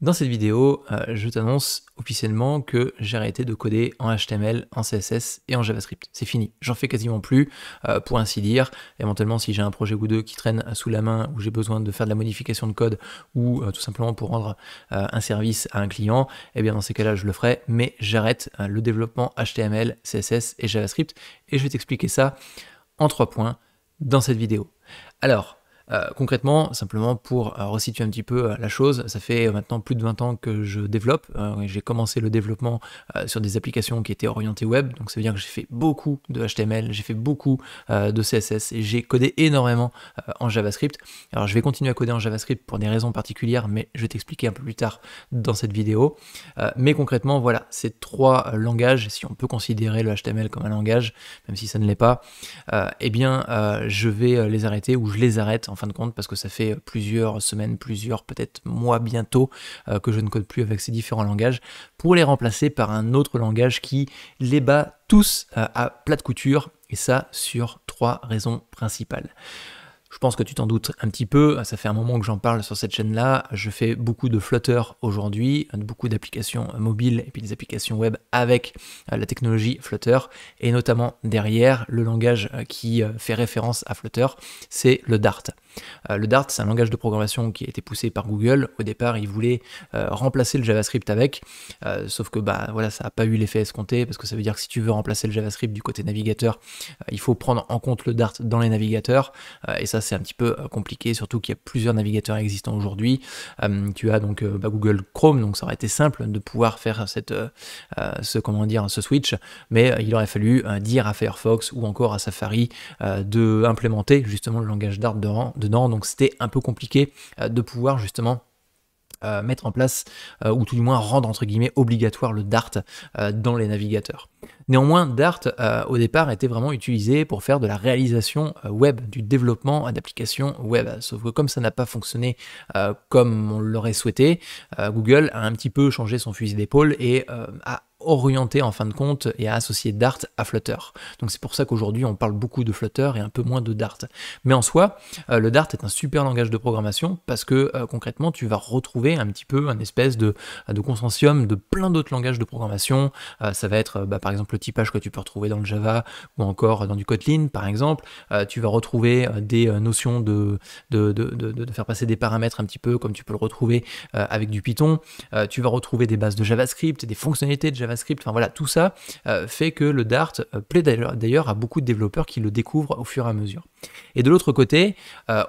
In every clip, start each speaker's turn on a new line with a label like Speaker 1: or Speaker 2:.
Speaker 1: Dans cette vidéo, euh, je t'annonce officiellement que j'ai arrêté de coder en HTML, en CSS et en JavaScript. C'est fini, j'en fais quasiment plus, euh, pour ainsi dire. Éventuellement, si j'ai un projet ou deux qui traîne sous la main, où j'ai besoin de faire de la modification de code, ou euh, tout simplement pour rendre un service à un client, eh bien dans ces cas-là, je le ferai, mais j'arrête le développement HTML, CSS et JavaScript, et je vais t'expliquer ça en trois points dans cette vidéo. Alors, euh, concrètement, simplement pour euh, resituer un petit peu euh, la chose, ça fait maintenant plus de 20 ans que je développe. j'ai commencé le développement sur des applications qui étaient orientées web, donc ça veut dire que j'ai fait beaucoup de HTML, j'ai fait beaucoup de CSS et j'ai codé énormément en JavaScript. Alors je vais continuer à coder en JavaScript pour des raisons particulières, mais je vais t'expliquer un peu plus tard dans cette vidéo. mais concrètement, voilà, ces trois langages, si on peut considérer le HTML comme un langage, même si ça ne l'est pas, eh bien je vais les arrêter ou je les arrête fin de compte, parce que ça fait plusieurs semaines, plusieurs, peut-être mois bientôt euh, que je ne code plus avec ces différents langages, pour les remplacer par un autre langage qui les bat tous euh, à plat de couture, et ça sur trois raisons principales. Je pense que tu t'en doutes un petit peu, ça fait un moment que j'en parle sur cette chaîne-là. Je fais beaucoup de Flutter aujourd'hui, beaucoup d'applications mobiles et puis des applications web avec euh, la technologie Flutter. Et notamment derrière, le langage qui fait référence à Flutter, c'est le Dart. Euh, le Dart, c'est un langage de programmation qui a été poussé par Google. Au départ, il voulait euh, remplacer le JavaScript avec, euh, sauf que bah, voilà, ça n'a pas eu l'effet escompté, parce que ça veut dire que si tu veux remplacer le JavaScript du côté navigateur, il faut prendre en compte le Dart dans les navigateurs, et ça c'est un petit peu compliqué, surtout qu'il y a plusieurs navigateurs existants aujourd'hui. tu as donc bah, Google Chrome, donc ça aurait été simple de pouvoir faire cette, ce, comment dire, ce switch, mais il aurait fallu dire à Firefox ou encore à Safari de implémenter justement le langage Dart de, donc c'était un peu compliqué euh, de pouvoir justement euh, mettre en place, euh, ou tout du moins rendre entre guillemets obligatoire le Dart dans les navigateurs. Néanmoins, Dart, euh, au départ, était vraiment utilisé pour faire de la réalisation euh, web, du développement d'applications web. Sauf que comme ça n'a pas fonctionné euh, comme on l'aurait souhaité, Google a un petit peu changé son fusil d'épaule et a orienté en fin de compte et a associé Dart à Flutter. Donc c'est pour ça qu'aujourd'hui on parle beaucoup de Flutter et un peu moins de Dart. Mais en soi, le Dart est un super langage de programmation parce que concrètement tu vas retrouver un petit peu un espèce de, de de plein d'autres langages de programmation. ça va être bah, par exemple le typage que tu peux retrouver dans le Java ou encore dans du Kotlin, par exemple. Euh, tu vas retrouver euh, des euh, notions de de, faire passer des paramètres un petit peu comme tu peux le retrouver avec du Python. tu vas retrouver des bases de JavaScript, des fonctionnalités de JavaScript. Enfin voilà, tout ça fait que le Dart plaît d'ailleurs à beaucoup de développeurs qui le découvrent au fur et à mesure. Et de l'autre côté,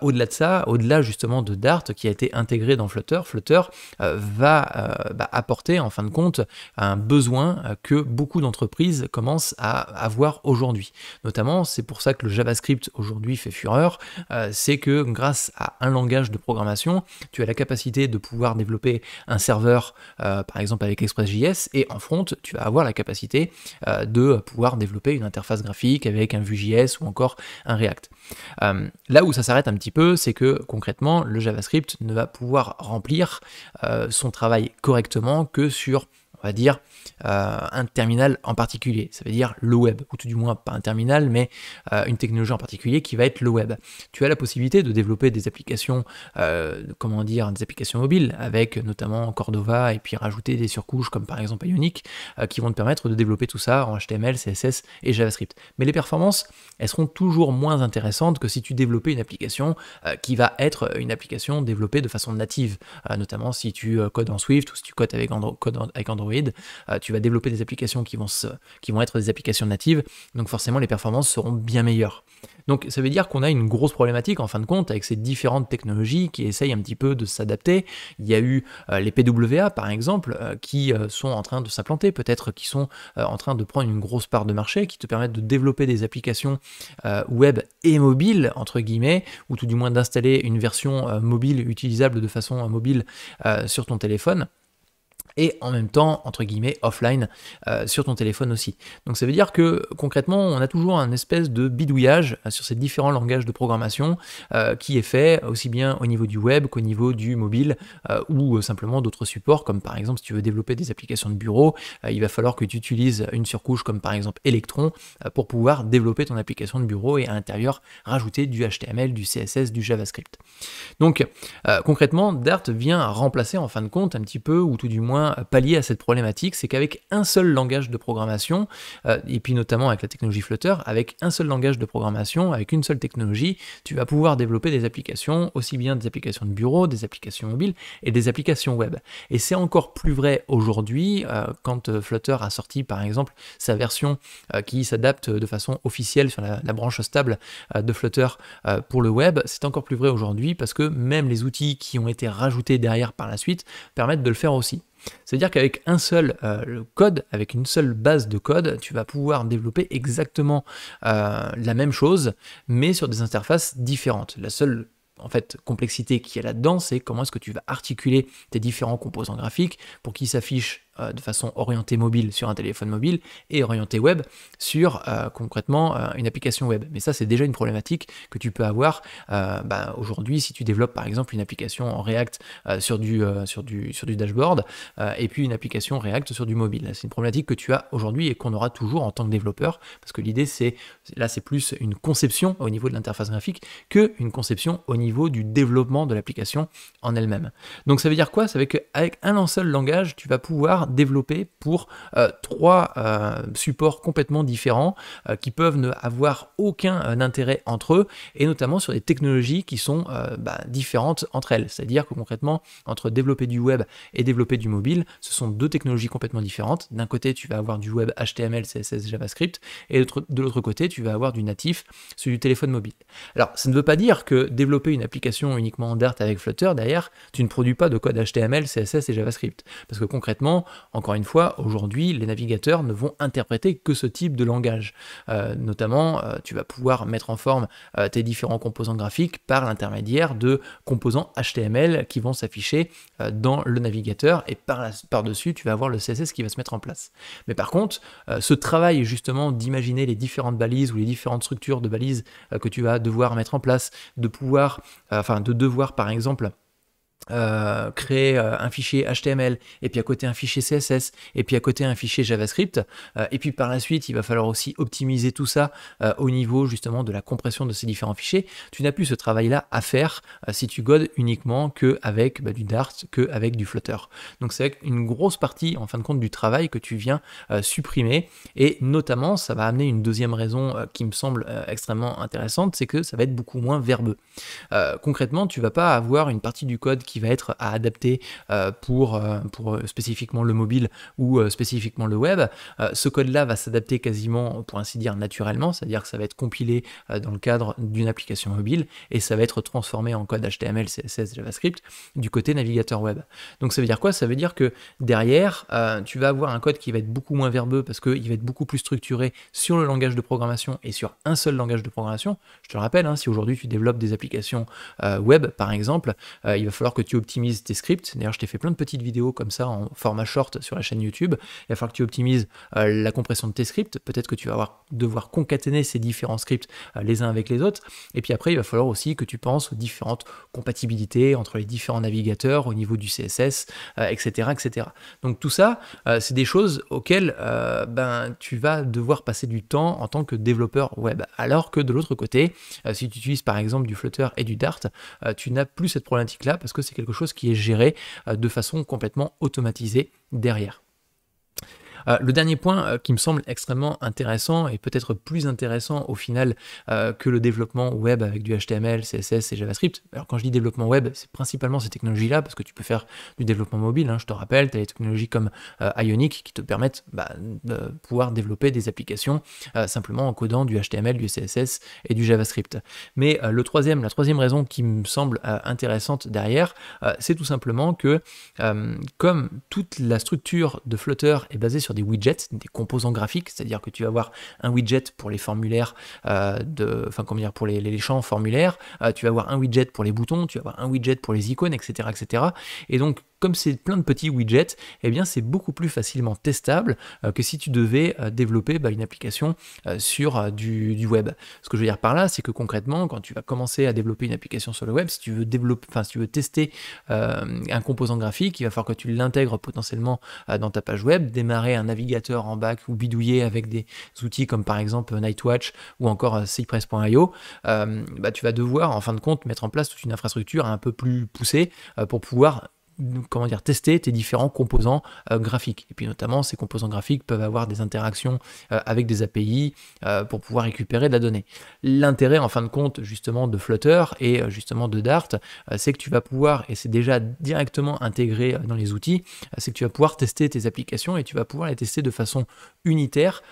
Speaker 1: au-delà de ça, au-delà justement de Dart qui a été intégré dans Flutter, Flutter va bah, apporter en fin de compte un besoin que beaucoup d'entreprises commence à avoir aujourd'hui. Notamment, c'est pour ça que le JavaScript aujourd'hui fait fureur, euh, c'est que grâce à un langage de programmation, tu as la capacité de pouvoir développer un serveur, euh, par exemple avec ExpressJS, et en front, tu vas avoir la capacité euh, de pouvoir développer une interface graphique avec un Vue.js ou encore un React. là où ça s'arrête un petit peu, c'est que concrètement, le JavaScript ne va pouvoir remplir son travail correctement que sur on va dire, euh, un terminal en particulier. Ça veut dire le web, ou tout du moins pas un terminal, mais euh, une technologie en particulier qui va être le web. Tu as la possibilité de développer des applications, euh, comment dire, des applications mobiles, avec notamment Cordova, et puis rajouter des surcouches comme par exemple Ionic, qui vont te permettre de développer tout ça en HTML, CSS et JavaScript. Mais les performances, elles seront toujours moins intéressantes que si tu développais une application qui va être une application développée de façon native, notamment si tu codes en Swift ou si tu codes avec, avec Android euh, tu vas développer des applications qui vont, qui vont être des applications natives, donc forcément les performances seront bien meilleures. Donc ça veut dire qu'on a une grosse problématique en fin de compte avec ces différentes technologies qui essayent un petit peu de s'adapter. Il y a eu euh, les PWA par exemple euh, qui sont en train de s'implanter, peut-être qui sont en train de prendre une grosse part de marché, qui te permettent de développer des applications web et mobile entre guillemets, ou tout du moins d'installer une version mobile utilisable de façon mobile sur ton téléphone et en même temps, entre guillemets, offline euh, sur ton téléphone aussi. Donc ça veut dire que concrètement, on a toujours un espèce de bidouillage euh, sur ces différents langages de programmation euh, qui est fait aussi bien au niveau du web qu'au niveau du mobile ou simplement d'autres supports, comme par exemple si tu veux développer des applications de bureau, il va falloir que tu utilises une surcouche comme par exemple Electron pour pouvoir développer ton application de bureau et à l'intérieur rajouter du HTML, du CSS, du JavaScript. Donc concrètement, Dart vient remplacer en fin de compte un petit peu, ou tout du moins, pallier à cette problématique, c'est qu'avec un seul langage de programmation, euh, et puis notamment avec la technologie Flutter, avec un seul langage de programmation, avec une seule technologie, tu vas pouvoir développer des applications, aussi bien des applications de bureau, des applications mobiles et des applications web. Et c'est encore plus vrai aujourd'hui, euh, quand euh, Flutter a sorti par exemple sa version qui s'adapte de façon officielle sur la branche stable de Flutter pour le web, c'est encore plus vrai aujourd'hui parce que même les outils qui ont été rajoutés derrière par la suite permettent de le faire aussi. C'est-à-dire qu'avec un seul euh, code, avec une seule base de code, tu vas pouvoir développer exactement euh, la même chose, mais sur des interfaces différentes. La seule en fait complexité qui est là-dedans, c'est comment est-ce que tu vas articuler tes différents composants graphiques pour qu'ils s'affichent euh, de façon orientée mobile sur un téléphone mobile et orientée web sur euh, concrètement euh, une application web. Mais ça, c'est déjà une problématique que tu peux avoir bah, aujourd'hui si tu développes par exemple une application en React sur, du, sur, du, sur du dashboard et puis une application React sur du mobile. C'est une problématique que tu as aujourd'hui et qu'on aura toujours en tant que développeur parce que l'idée, c'est là, c'est plus une conception au niveau de l'interface graphique que une conception au niveau du développement de l'application en elle-même. Donc ça veut dire quoi Ça veut dire qu'avec un seul langage, tu vas pouvoir développer pour euh, trois euh, supports complètement différents euh, qui peuvent ne avoir aucun intérêt entre eux et notamment sur des technologies qui sont bah, différentes entre elles. C'est-à-dire que concrètement, entre développer du web et développer du mobile, ce sont deux technologies complètement différentes. D'un côté, tu vas avoir du web HTML, CSS, JavaScript et de l'autre côté, tu vas avoir du natif sur du téléphone mobile. Alors, ça ne veut pas dire que développer une application uniquement en Dart avec Flutter, d'ailleurs, tu ne produis pas de code HTML, CSS et JavaScript. Parce que concrètement, encore une fois, aujourd'hui, les navigateurs ne vont interpréter que ce type de langage. Euh, notamment, euh, tu vas pouvoir mettre en forme euh, tes différents composants graphiques par l'intermédiaire de composants HTML qui vont s'afficher dans le navigateur et par-dessus, tu vas avoir le CSS qui va se mettre en place. Mais par contre, ce travail justement d'imaginer les différentes balises ou les différentes structures de balises que tu vas devoir mettre en place, de pouvoir, enfin de devoir par exemple, euh, créer euh, un fichier HTML, et puis à côté un fichier CSS, et puis à côté un fichier JavaScript. Euh, et puis par la suite, il va falloir aussi optimiser tout ça au niveau justement de la compression de ces différents fichiers. Tu n'as plus ce travail-là à faire si tu godes uniquement que avec bah, du Dart, que avec du Flutter. Donc c'est une grosse partie en fin de compte du travail que tu viens supprimer. Et notamment, ça va amener une deuxième raison qui me semble extrêmement intéressante, c'est que ça va être beaucoup moins verbeux. concrètement, tu vas pas avoir une partie du code qui qui va être à adapter euh, pour, euh, pour euh, spécifiquement le mobile ou spécifiquement le web. ce code-là va s'adapter quasiment, pour ainsi dire, naturellement, c'est-à-dire que ça va être compilé dans le cadre d'une application mobile et ça va être transformé en code HTML, CSS, JavaScript du côté navigateur web. Donc ça veut dire quoi Ça veut dire que derrière, tu vas avoir un code qui va être beaucoup moins verbeux parce qu'il va être beaucoup plus structuré sur le langage de programmation et sur un seul langage de programmation. Je te rappelle, hein, si aujourd'hui tu développes des applications web, par exemple, il va falloir que que tu optimises tes scripts. D'ailleurs, je t'ai fait plein de petites vidéos comme ça en format short sur la chaîne YouTube. Il va falloir que tu optimises euh, la compression de tes scripts. Peut-être que tu vas avoir, devoir concaténer ces différents scripts euh, les uns avec les autres. Et puis après, il va falloir aussi que tu penses aux différentes compatibilités entre les différents navigateurs au niveau du CSS, etc., etc. Donc tout ça, euh, c'est des choses auxquelles ben, tu vas devoir passer du temps en tant que développeur web. Alors que de l'autre côté, si tu utilises par exemple du Flutter et du Dart, tu n'as plus cette problématique-là parce que c'est quelque chose qui est géré euh, de façon complètement automatisée derrière. Euh, le dernier point euh, qui me semble extrêmement intéressant et peut-être plus intéressant au final euh, que le développement web avec du HTML, CSS et JavaScript. Alors quand je dis développement web, c'est principalement ces technologies-là parce que tu peux faire du développement mobile. Hein, je te rappelle, tu as des technologies comme Ionic qui te permettent bah, de pouvoir développer des applications simplement en codant du HTML, du CSS et du JavaScript. Mais le troisième, la troisième raison qui me semble intéressante derrière, c'est tout simplement que comme toute la structure de Flutter est basée sur des widgets, des composants graphiques, c'est-à-dire que tu vas avoir un widget pour les formulaires, euh, de, enfin comment dire, pour les, champs formulaires, euh, tu vas avoir un widget pour les boutons, tu vas avoir un widget pour les icônes, etc., etc. Et donc comme c'est plein de petits widgets, eh bien c'est beaucoup plus facilement testable euh, que si tu devais euh, développer bah, une application euh, sur du, web. Ce que je veux dire par là, c'est que concrètement, quand tu vas commencer à développer une application sur le web, si tu veux développer, enfin si tu veux tester un composant graphique, il va falloir que tu l'intègres potentiellement dans ta page web, démarrer un navigateur en bac ou bidouiller avec des outils comme par exemple Nightwatch ou encore Cypress.io. Bah, tu vas devoir en fin de compte mettre en place toute une infrastructure un peu plus poussée pour pouvoir comment dire, tester tes différents composants euh, graphiques. Et puis notamment, ces composants graphiques peuvent avoir des interactions euh, avec des API euh, pour pouvoir récupérer de la donnée. L'intérêt, en fin de compte, justement, de Flutter et justement de Dart, c'est que tu vas pouvoir, et c'est déjà directement intégré dans les outils, c'est que tu vas pouvoir tester tes applications et tu vas pouvoir les tester de façon unitaire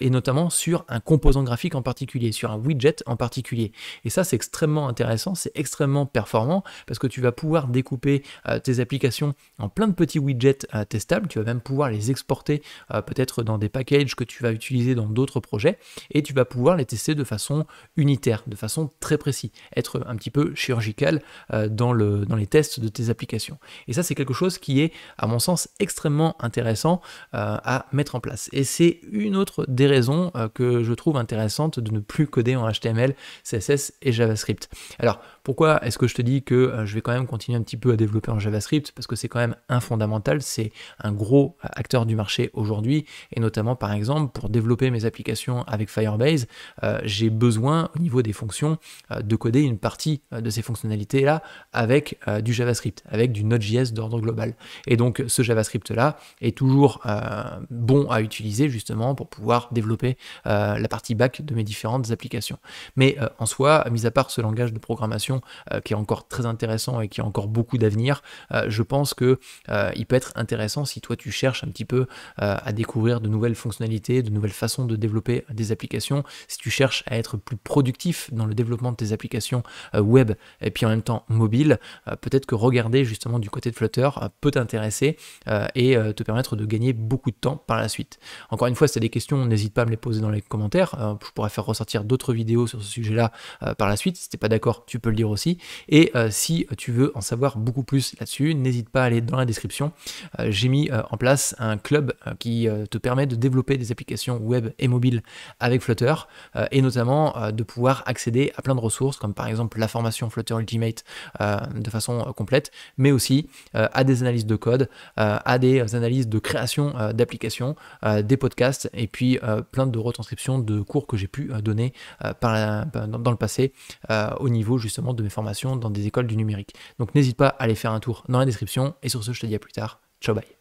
Speaker 1: et notamment sur un composant graphique en particulier, sur un widget en particulier. Et ça, c'est extrêmement intéressant, c'est extrêmement performant parce que tu vas pouvoir découper tes applications en plein de petits widgets testables. Tu vas même pouvoir les exporter euh, peut-être dans des packages que tu vas utiliser dans d'autres projets et tu vas pouvoir les tester de façon unitaire, de façon très précise, être un petit peu chirurgical euh, dans, le, dans les tests de tes applications. Et ça, c'est quelque chose qui est, à mon sens, extrêmement intéressant euh, à mettre en place. Et c'est une autre des raisons que je trouve intéressante de ne plus coder en HTML, CSS et JavaScript. Alors, pourquoi est-ce que je te dis que je vais quand même continuer un petit peu à développer en JavaScript parce que c'est quand même un fondamental, c'est un gros acteur du marché aujourd'hui, et notamment par exemple pour développer mes applications avec Firebase, euh, j'ai besoin au niveau des fonctions euh, de coder une partie euh, de ces fonctionnalités-là avec du JavaScript, avec du Node.js d'ordre global. Et donc ce JavaScript-là est toujours bon à utiliser justement pour pouvoir développer la partie back de mes différentes applications. Mais en soi, mis à part ce langage de programmation qui est encore très intéressant et qui a encore beaucoup d'avenir, bah, je pense que euh, il peut être intéressant si toi tu cherches un petit peu euh, à découvrir de nouvelles fonctionnalités, de nouvelles façons de développer des applications, si tu cherches à être plus productif dans le développement de tes applications euh, web et puis en même temps mobile, peut-être que regarder justement du côté de Flutter peut t'intéresser et te permettre de gagner beaucoup de temps par la suite. Encore une fois, si tu as des questions, n'hésite pas à me les poser dans les commentaires. je pourrais faire ressortir d'autres vidéos sur ce sujet-là par la suite. Si tu n'es pas d'accord, tu peux le dire aussi. Et si tu veux en savoir beaucoup plus là-dessus, n'hésite pas à aller dans la description. Euh, j'ai mis euh, en place un club euh, qui te permet de développer des applications web et mobiles avec Flutter et notamment de pouvoir accéder à plein de ressources comme par exemple la formation Flutter Ultimate de façon complète, mais aussi à des analyses de code, à des analyses de création d'applications, des podcasts et puis plein de retranscriptions de cours que j'ai pu donner dans le passé au niveau justement de mes formations dans des écoles du numérique. Donc n'hésite pas à aller faire un tour dans la description. Et sur ce, je te dis à plus tard. Ciao bye.